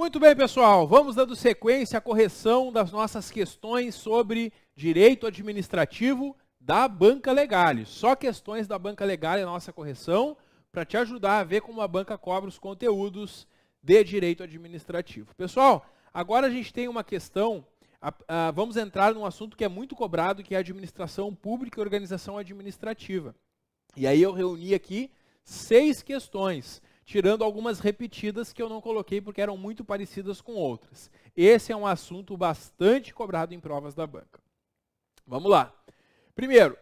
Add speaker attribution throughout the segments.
Speaker 1: Muito bem, pessoal, vamos dando sequência à correção das nossas questões sobre direito administrativo da Banca Legale. Só questões da Banca Legale é nossa correção para te ajudar a ver como a banca cobra os conteúdos de direito administrativo. Pessoal, agora a gente tem uma questão, a, a, vamos entrar num assunto que é muito cobrado, que é administração pública e organização administrativa. E aí eu reuni aqui seis questões tirando algumas repetidas que eu não coloquei porque eram muito parecidas com outras. Esse é um assunto bastante cobrado em provas da banca. Vamos lá. Primeiro,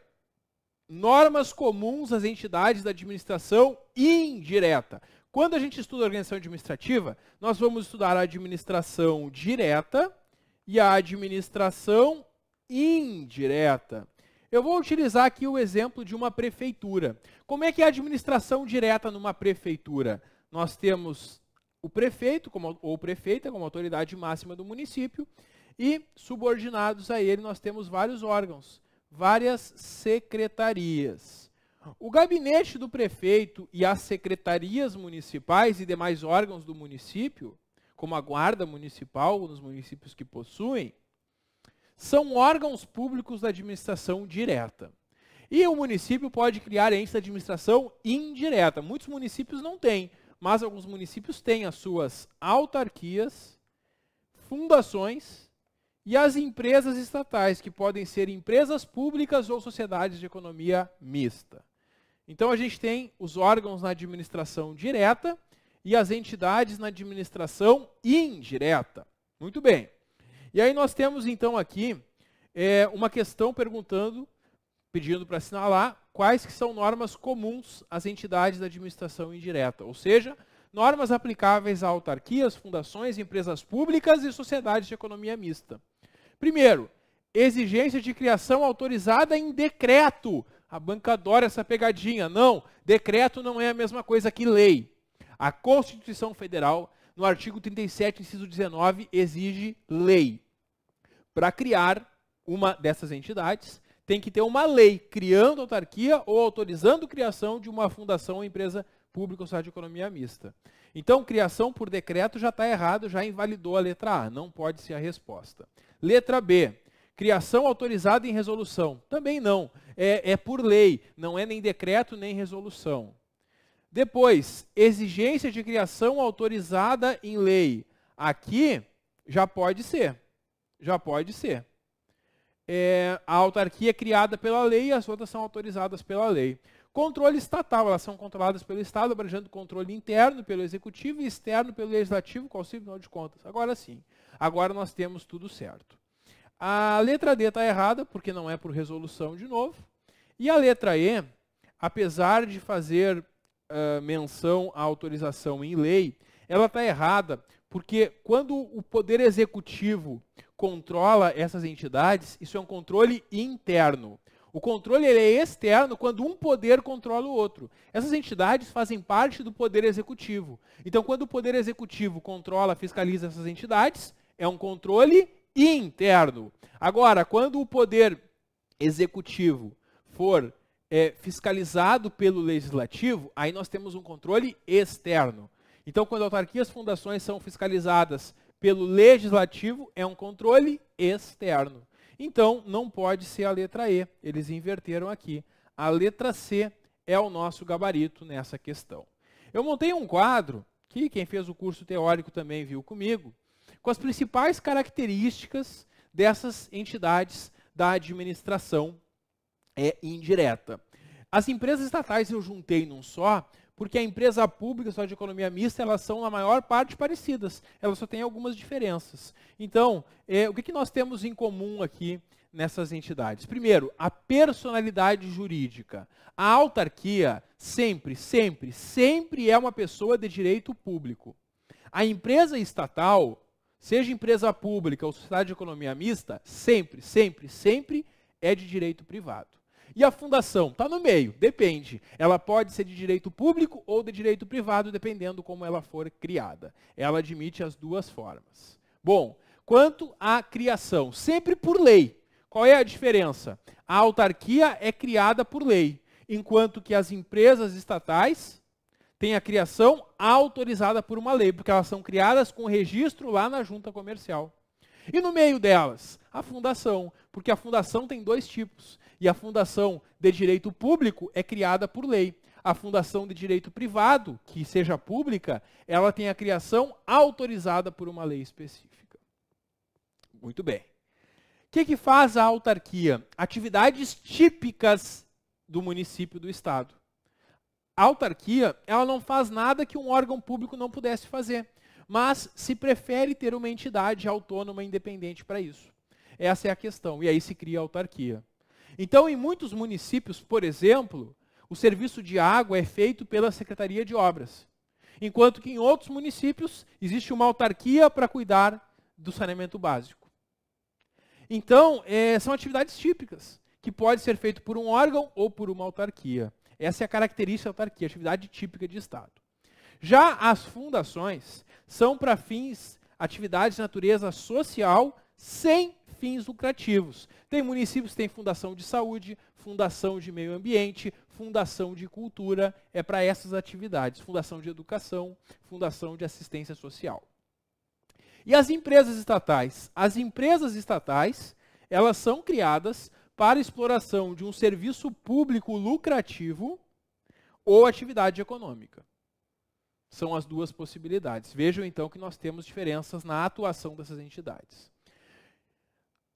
Speaker 1: normas comuns às entidades da administração indireta. Quando a gente estuda organização administrativa, nós vamos estudar a administração direta e a administração indireta. Eu vou utilizar aqui o exemplo de uma prefeitura. Como é que é a administração direta numa prefeitura? Nós temos o prefeito como, ou prefeita como autoridade máxima do município e subordinados a ele nós temos vários órgãos, várias secretarias. O gabinete do prefeito e as secretarias municipais e demais órgãos do município, como a guarda municipal nos municípios que possuem, são órgãos públicos da administração direta. E o município pode criar entes da administração indireta. Muitos municípios não têm, mas alguns municípios têm as suas autarquias, fundações e as empresas estatais, que podem ser empresas públicas ou sociedades de economia mista. Então a gente tem os órgãos na administração direta e as entidades na administração indireta. Muito bem. E aí nós temos então aqui é, uma questão perguntando, pedindo para assinalar, quais que são normas comuns às entidades da administração indireta, ou seja, normas aplicáveis a autarquias, fundações, empresas públicas e sociedades de economia mista. Primeiro, exigência de criação autorizada em decreto. A banca adora essa pegadinha. Não, decreto não é a mesma coisa que lei. A Constituição Federal no artigo 37, inciso 19, exige lei. Para criar uma dessas entidades, tem que ter uma lei criando autarquia ou autorizando a criação de uma fundação ou empresa pública ou sociedade de economia mista. Então, criação por decreto já está errado, já invalidou a letra A, não pode ser a resposta. Letra B, criação autorizada em resolução. Também não, é, é por lei, não é nem decreto nem resolução. Depois, exigência de criação autorizada em lei. Aqui já pode ser. Já pode ser. É, a autarquia é criada pela lei e as outras são autorizadas pela lei. Controle estatal, elas são controladas pelo Estado, abrangendo controle interno pelo Executivo e externo pelo Legislativo, com auxílio Tribunal de Contas. Agora sim, agora nós temos tudo certo. A letra D está errada, porque não é por resolução de novo. E a letra E, apesar de fazer uh, menção à autorização em lei, ela está errada, porque quando o poder executivo controla essas entidades, isso é um controle interno. O controle é externo quando um poder controla o outro. Essas entidades fazem parte do poder executivo. Então, quando o poder executivo controla, fiscaliza essas entidades, é um controle interno. Agora, quando o poder executivo for é, fiscalizado pelo legislativo, aí nós temos um controle externo. Então, quando autarquias fundações são fiscalizadas pelo legislativo, é um controle externo. Então, não pode ser a letra E. Eles inverteram aqui. A letra C é o nosso gabarito nessa questão. Eu montei um quadro, que quem fez o curso teórico também viu comigo, com as principais características dessas entidades da administração é indireta. As empresas estatais eu juntei num só, porque a empresa pública só de economia mista, elas são na maior parte parecidas, elas só têm algumas diferenças. Então, é, o que, que nós temos em comum aqui nessas entidades? Primeiro, a personalidade jurídica. A autarquia sempre, sempre, sempre é uma pessoa de direito público. A empresa estatal, seja empresa pública ou sociedade de economia mista, sempre, sempre, sempre é de direito privado. E a fundação está no meio, depende. Ela pode ser de direito público ou de direito privado, dependendo como ela for criada. Ela admite as duas formas. Bom, quanto à criação, sempre por lei. Qual é a diferença? A autarquia é criada por lei, enquanto que as empresas estatais têm a criação autorizada por uma lei, porque elas são criadas com registro lá na junta comercial. E no meio delas, a fundação, porque a fundação tem dois tipos. E a fundação de direito público é criada por lei. A fundação de direito privado, que seja pública, ela tem a criação autorizada por uma lei específica. Muito bem. O que, que faz a autarquia? Atividades típicas do município do estado. A autarquia, ela não faz nada que um órgão público não pudesse fazer, mas se prefere ter uma entidade autônoma independente para isso. Essa é a questão. E aí se cria a autarquia. Então, em muitos municípios, por exemplo, o serviço de água é feito pela Secretaria de Obras. Enquanto que em outros municípios existe uma autarquia para cuidar do saneamento básico. Então, é, são atividades típicas, que pode ser feito por um órgão ou por uma autarquia. Essa é a característica da autarquia, atividade típica de Estado. Já as fundações são para fins atividades de natureza social, sem fins lucrativos. Tem municípios que têm fundação de saúde, fundação de meio ambiente, fundação de cultura, é para essas atividades, fundação de educação, fundação de assistência social. E as empresas estatais? As empresas estatais, elas são criadas para exploração de um serviço público lucrativo ou atividade econômica. São as duas possibilidades. Vejam então que nós temos diferenças na atuação dessas entidades.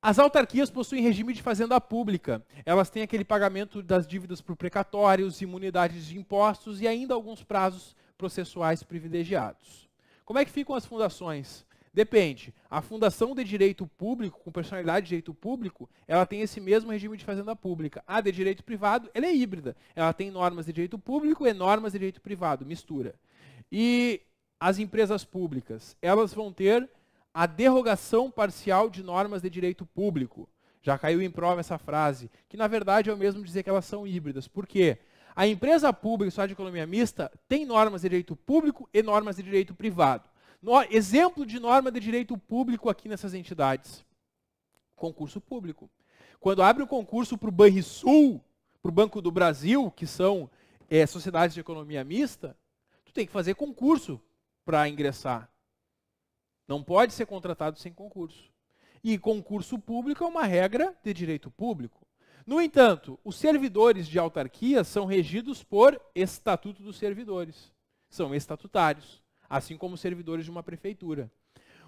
Speaker 1: As autarquias possuem regime de fazenda pública. Elas têm aquele pagamento das dívidas por precatórios, imunidades de impostos e ainda alguns prazos processuais privilegiados. Como é que ficam as fundações? Depende. A fundação de direito público, com personalidade de direito público, ela tem esse mesmo regime de fazenda pública. A de direito privado, ela é híbrida. Ela tem normas de direito público e normas de direito privado, mistura. E as empresas públicas, elas vão ter a derrogação parcial de normas de direito público. Já caiu em prova essa frase, que na verdade é o mesmo dizer que elas são híbridas. Por quê? A empresa pública e só de economia mista tem normas de direito público e normas de direito privado. No, exemplo de norma de direito público aqui nessas entidades. Concurso público. Quando abre o um concurso para o Banrisul, para o Banco do Brasil, que são é, sociedades de economia mista, tu tem que fazer concurso para ingressar. Não pode ser contratado sem concurso. E concurso público é uma regra de direito público. No entanto, os servidores de autarquia são regidos por Estatuto dos Servidores. São estatutários, assim como os servidores de uma prefeitura.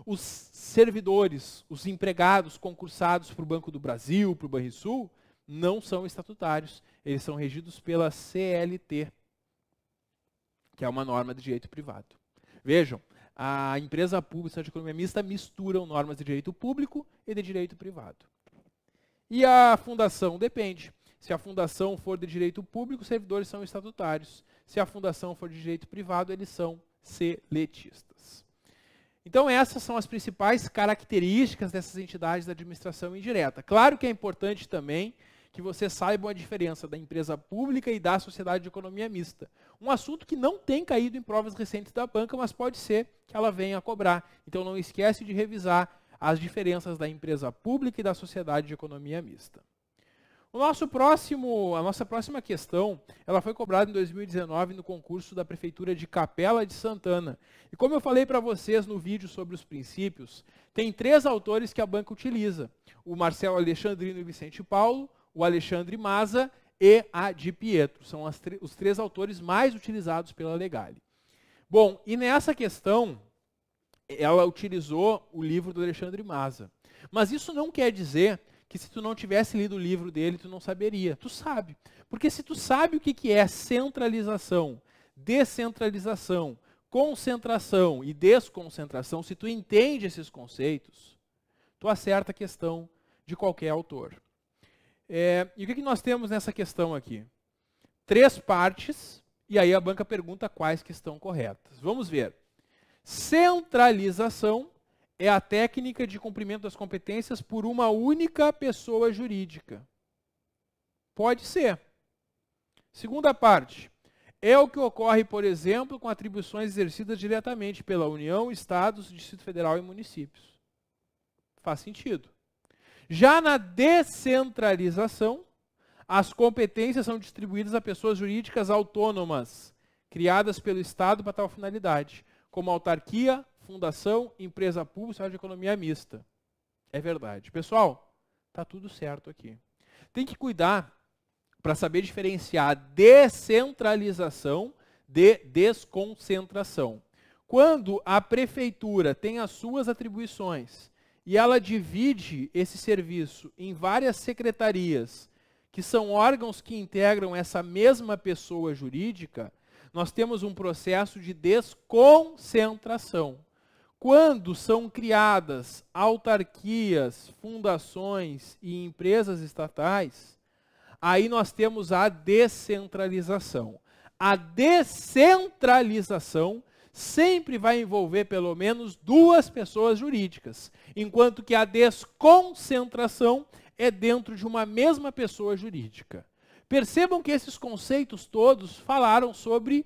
Speaker 1: Os servidores, os empregados concursados para o Banco do Brasil, para o Banrisul, não são estatutários. Eles são regidos pela CLT, que é uma norma de direito privado. Vejam, a empresa pública a economia mista misturam normas de direito público e de direito privado. E a fundação depende. Se a fundação for de direito público, os servidores são estatutários. Se a fundação for de direito privado, eles são seletistas. Então, essas são as principais características dessas entidades da administração indireta. Claro que é importante também que você saiba a diferença da empresa pública e da sociedade de economia mista. Um assunto que não tem caído em provas recentes da banca, mas pode ser que ela venha a cobrar. Então não esquece de revisar as diferenças da empresa pública e da sociedade de economia mista. O nosso próximo, a nossa próxima questão, ela foi cobrada em 2019 no concurso da prefeitura de Capela de Santana. E como eu falei para vocês no vídeo sobre os princípios, tem três autores que a banca utiliza: o Marcelo Alexandrino e Vicente Paulo, o Alexandre Maza e a Di Pietro. São os três autores mais utilizados pela Legale. Bom, e nessa questão, ela utilizou o livro do Alexandre Maza. Mas isso não quer dizer que se tu não tivesse lido o livro dele, tu não saberia. Tu sabe. Porque se tu sabe o que, que é centralização, descentralização, concentração e desconcentração, se tu entende esses conceitos, tu acerta a questão de qualquer autor. É, e o que, que nós temos nessa questão aqui? Três partes, e aí a banca pergunta quais que estão corretas. Vamos ver. Centralização é a técnica de cumprimento das competências por uma única pessoa jurídica. Pode ser. Segunda parte. É o que ocorre, por exemplo, com atribuições exercidas diretamente pela União, Estados, Distrito Federal e municípios. Faz sentido. Já na descentralização, as competências são distribuídas a pessoas jurídicas autônomas, criadas pelo Estado para tal finalidade, como autarquia, fundação, empresa pública de economia mista. É verdade. Pessoal, tá tudo certo aqui. Tem que cuidar para saber diferenciar a descentralização de desconcentração. Quando a prefeitura tem as suas atribuições e ela divide esse serviço em várias secretarias, que são órgãos que integram essa mesma pessoa jurídica, nós temos um processo de desconcentração. Quando são criadas autarquias, fundações e empresas estatais, aí nós temos a descentralização. A descentralização sempre vai envolver pelo menos duas pessoas jurídicas, enquanto que a desconcentração é dentro de uma mesma pessoa jurídica. Percebam que esses conceitos todos falaram sobre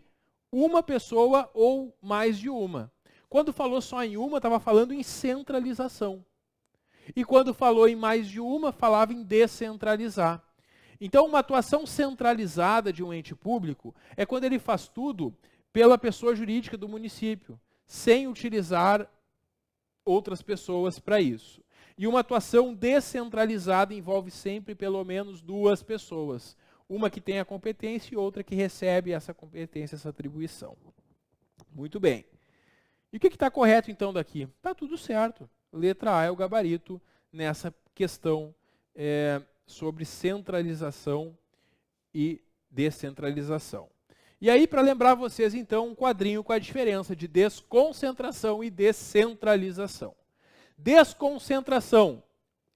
Speaker 1: uma pessoa ou mais de uma. Quando falou só em uma, estava falando em centralização. E quando falou em mais de uma, falava em descentralizar. Então, uma atuação centralizada de um ente público é quando ele faz tudo pela pessoa jurídica do município, sem utilizar outras pessoas para isso. E uma atuação descentralizada envolve sempre pelo menos duas pessoas, uma que tem a competência e outra que recebe essa competência, essa atribuição. Muito bem. E o que está correto então daqui? Está tudo certo. Letra A é o gabarito nessa questão é, sobre centralização e descentralização. E aí, para lembrar vocês, então, um quadrinho com a diferença de desconcentração e descentralização. Desconcentração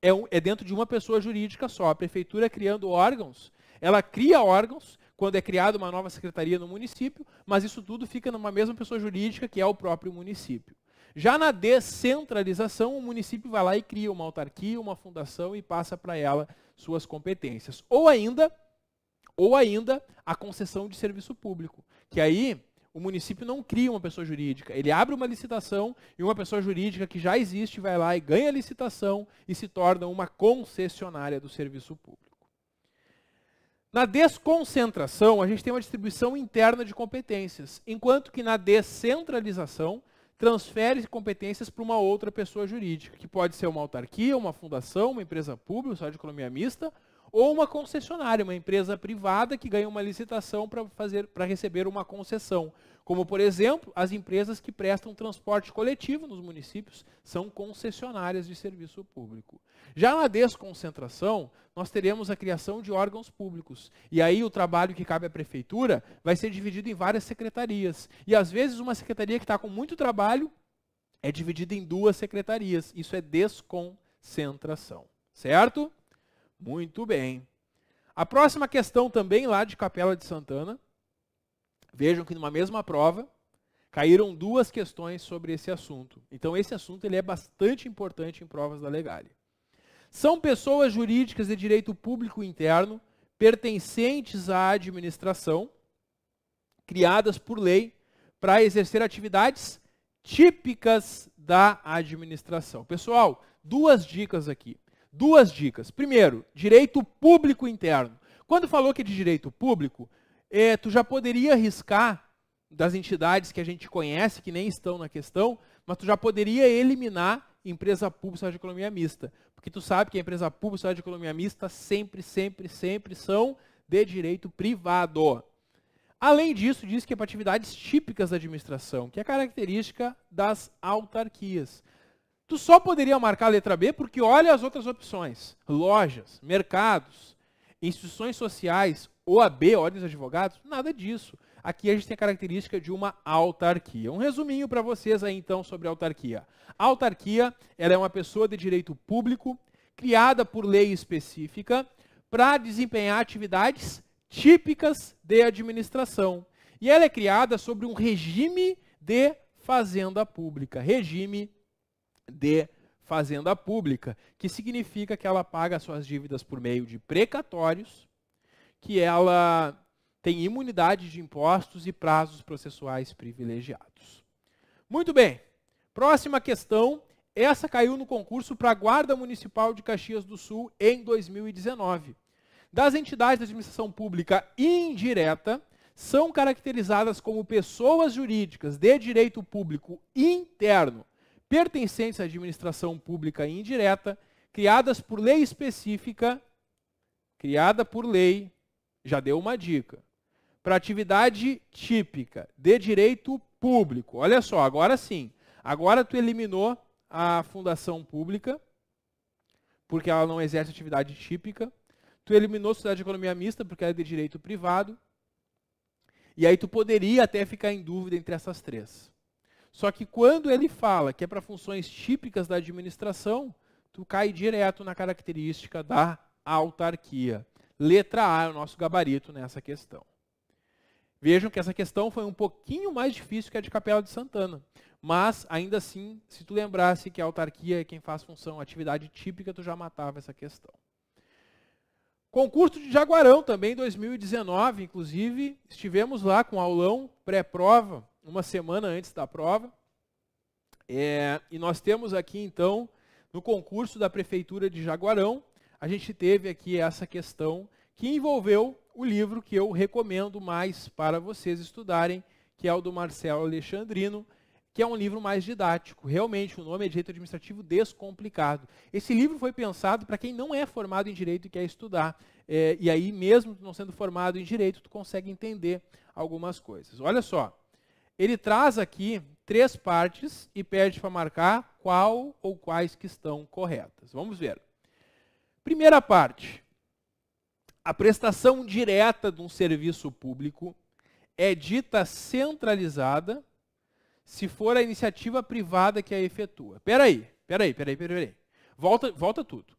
Speaker 1: é, um, é dentro de uma pessoa jurídica só. A prefeitura criando órgãos, ela cria órgãos quando é criada uma nova secretaria no município, mas isso tudo fica numa mesma pessoa jurídica que é o próprio município. Já na descentralização, o município vai lá e cria uma autarquia, uma fundação e passa para ela suas competências. Ou ainda, ou ainda a concessão de serviço público, que aí o município não cria uma pessoa jurídica, ele abre uma licitação e uma pessoa jurídica que já existe vai lá e ganha a licitação e se torna uma concessionária do serviço público. Na desconcentração, a gente tem uma distribuição interna de competências, enquanto que na descentralização, transfere competências para uma outra pessoa jurídica, que pode ser uma autarquia, uma fundação, uma empresa pública, só de economia mista, ou uma concessionária, uma empresa privada que ganha uma licitação para fazer para receber uma concessão. Como, por exemplo, as empresas que prestam transporte coletivo nos municípios são concessionárias de serviço público. Já na desconcentração, nós teremos a criação de órgãos públicos. E aí o trabalho que cabe à prefeitura vai ser dividido em várias secretarias. E às vezes uma secretaria que está com muito trabalho é dividida em duas secretarias. Isso é desconcentração. Certo? Muito bem. A próxima questão também lá de Capela de Santana. Vejam que numa mesma prova caíram duas questões sobre esse assunto. Então esse assunto ele é bastante importante em provas da Legale. São pessoas jurídicas de direito público interno pertencentes à administração criadas por lei para exercer atividades típicas da administração. Pessoal, duas dicas aqui. Duas dicas. Primeiro, direito público interno. Quando falou que é de direito público, é, tu já poderia riscar das entidades que a gente conhece, que nem estão na questão, mas tu já poderia eliminar empresa pública de economia mista. Porque tu sabe que a empresa pública de economia mista sempre, sempre, sempre são de direito privado. Além disso, diz que é para atividades típicas da administração, que é característica das autarquias. Tu só poderia marcar a letra B porque olha as outras opções: lojas, mercados, instituições sociais, OAB, ordens de advogados, nada disso. Aqui a gente tem a característica de uma autarquia. Um resuminho para vocês aí então sobre a autarquia. A autarquia, ela é uma pessoa de direito público criada por lei específica para desempenhar atividades típicas de administração. E ela é criada sobre um regime de fazenda pública, regime de fazenda pública, que significa que ela paga suas dívidas por meio de precatórios, que ela tem imunidade de impostos e prazos processuais privilegiados. Muito bem. Próxima questão. Essa caiu no concurso para a Guarda Municipal de Caxias do Sul em 2019. Das entidades da administração pública indireta, são caracterizadas como pessoas jurídicas de direito público interno pertencentes à administração pública indireta, criadas por lei específica, criada por lei, já deu uma dica, para atividade típica de direito público. Olha só, agora sim. Agora tu eliminou a fundação pública, porque ela não exerce atividade típica. Tu eliminou a sociedade de economia mista, porque ela é de direito privado. E aí tu poderia até ficar em dúvida entre essas três. Só que quando ele fala que é para funções típicas da administração, tu cai direto na característica da autarquia. Letra A é o nosso gabarito nessa questão. Vejam que essa questão foi um pouquinho mais difícil que a de Capela de Santana. Mas, ainda assim, se tu lembrasse que a autarquia é quem faz função, atividade típica, tu já matava essa questão. Concurso de Jaguarão também, 2019, inclusive, estivemos lá com aulão pré-prova uma semana antes da prova. É, e nós temos aqui, então, no concurso da Prefeitura de Jaguarão, a gente teve aqui essa questão que envolveu o livro que eu recomendo mais para vocês estudarem, que é o do Marcelo Alexandrino, que é um livro mais didático. Realmente, o nome é Direito Administrativo Descomplicado. Esse livro foi pensado para quem não é formado em Direito e quer estudar. É, e aí, mesmo não sendo formado em Direito, tu consegue entender algumas coisas. Olha só, ele traz aqui três partes e pede para marcar qual ou quais que estão corretas. Vamos ver. Primeira parte. A prestação direta de um serviço público é dita centralizada se for a iniciativa privada que a efetua. Peraí, aí, peraí, aí. Volta, volta tudo.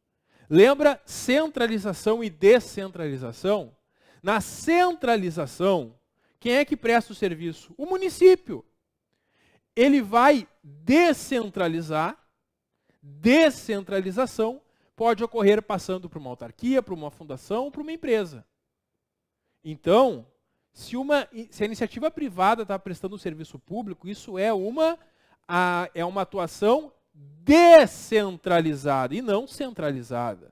Speaker 1: Lembra centralização e descentralização? Na centralização, quem é que presta o serviço? O município. Ele vai descentralizar, descentralização pode ocorrer passando para uma autarquia, para uma fundação, para uma empresa. Então, se, uma, se a iniciativa privada está prestando um serviço público, isso é uma, a, é uma atuação descentralizada e não centralizada.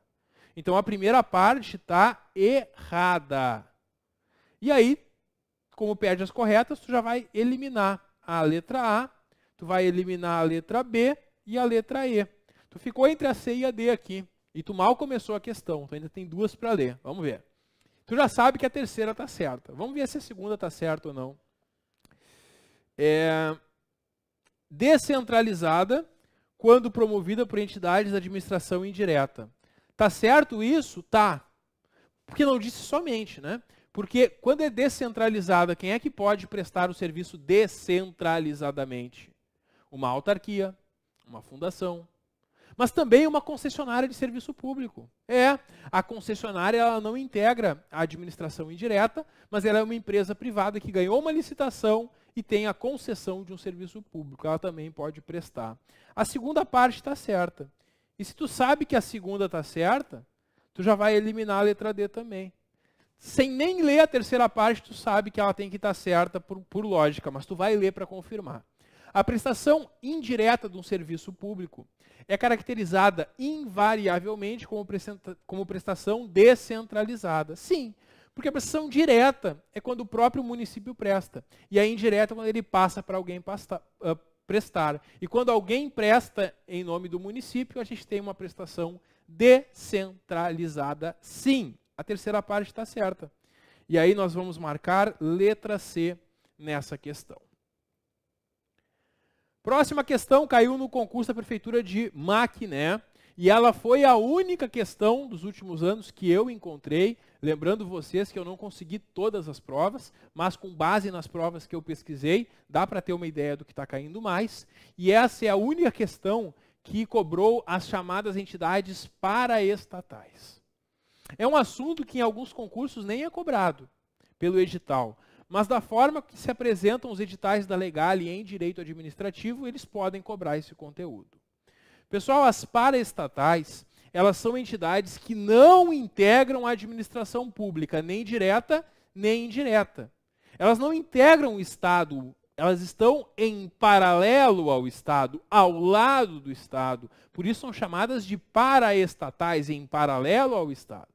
Speaker 1: Então a primeira parte está errada. E aí como as corretas, tu já vai eliminar a letra A, tu vai eliminar a letra B e a letra E. Tu ficou entre a C e a D aqui. E tu mal começou a questão, tu ainda tem duas para ler. Vamos ver. Tu já sabe que a terceira está certa. Vamos ver se a segunda está certa ou não. É... Descentralizada, quando promovida por entidades da administração indireta. está certo isso? Tá. Porque não disse somente, né? Porque quando é descentralizada, quem é que pode prestar o serviço descentralizadamente? Uma autarquia, uma fundação, mas também uma concessionária de serviço público. É, a concessionária ela não integra a administração indireta, mas ela é uma empresa privada que ganhou uma licitação e tem a concessão de um serviço público. Ela também pode prestar. A segunda parte está certa. E se tu sabe que a segunda está certa, tu já vai eliminar a letra D também sem nem ler a terceira parte, tu sabe que ela tem que estar certa por, por lógica, mas tu vai ler para confirmar. A prestação indireta de um serviço público é caracterizada invariavelmente como, presta como prestação descentralizada. Sim, porque a prestação direta é quando o próprio município presta, e a indireta é quando ele passa para alguém pasta, uh, prestar. E quando alguém presta em nome do município, a gente tem uma prestação descentralizada, sim. A terceira parte está certa. E aí nós vamos marcar letra C nessa questão. Próxima questão caiu no concurso da Prefeitura de Maquiné. E ela foi a única questão dos últimos anos que eu encontrei. Lembrando vocês que eu não consegui todas as provas, mas com base nas provas que eu pesquisei, dá para ter uma ideia do que está caindo mais. E essa é a única questão que cobrou as chamadas entidades paraestatais. É um assunto que em alguns concursos nem é cobrado pelo edital. Mas da forma que se apresentam os editais da Legal e em direito administrativo, eles podem cobrar esse conteúdo. Pessoal, as paraestatais, elas são entidades que não integram a administração pública, nem direta, nem indireta. Elas não integram o Estado, elas estão em paralelo ao Estado, ao lado do Estado. Por isso são chamadas de paraestatais, em paralelo ao Estado.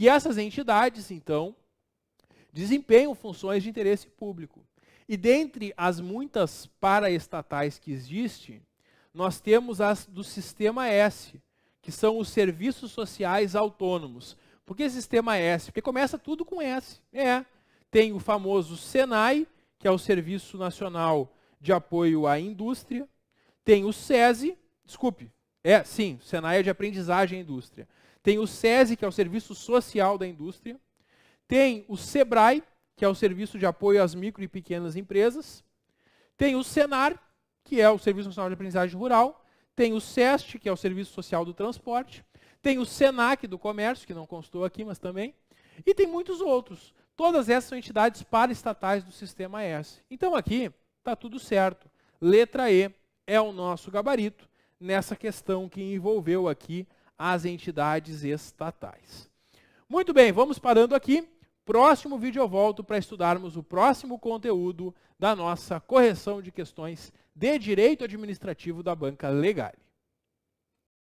Speaker 1: E essas entidades, então, desempenham funções de interesse público. E dentre as muitas paraestatais que existem, nós temos as do sistema S, que são os serviços sociais autônomos. Por que sistema S? Porque começa tudo com S. É. Tem o famoso SENAI, que é o Serviço Nacional de Apoio à Indústria. Tem o SESI, desculpe, é sim, SENAI é de Aprendizagem à Indústria. Tem o SESI, que é o Serviço Social da Indústria. Tem o SEBRAE, que é o Serviço de Apoio às Micro e Pequenas Empresas. Tem o SENAR, que é o Serviço Nacional de Aprendizagem Rural. Tem o SEST, que é o Serviço Social do Transporte. Tem o SENAC do Comércio, que não constou aqui, mas também. E tem muitos outros. Todas essas são entidades paraestatais do Sistema S. Então aqui está tudo certo. Letra E é o nosso gabarito nessa questão que envolveu aqui às entidades estatais. Muito bem, vamos parando aqui. Próximo vídeo eu volto para estudarmos o próximo conteúdo da nossa correção de questões de direito administrativo da banca Legale.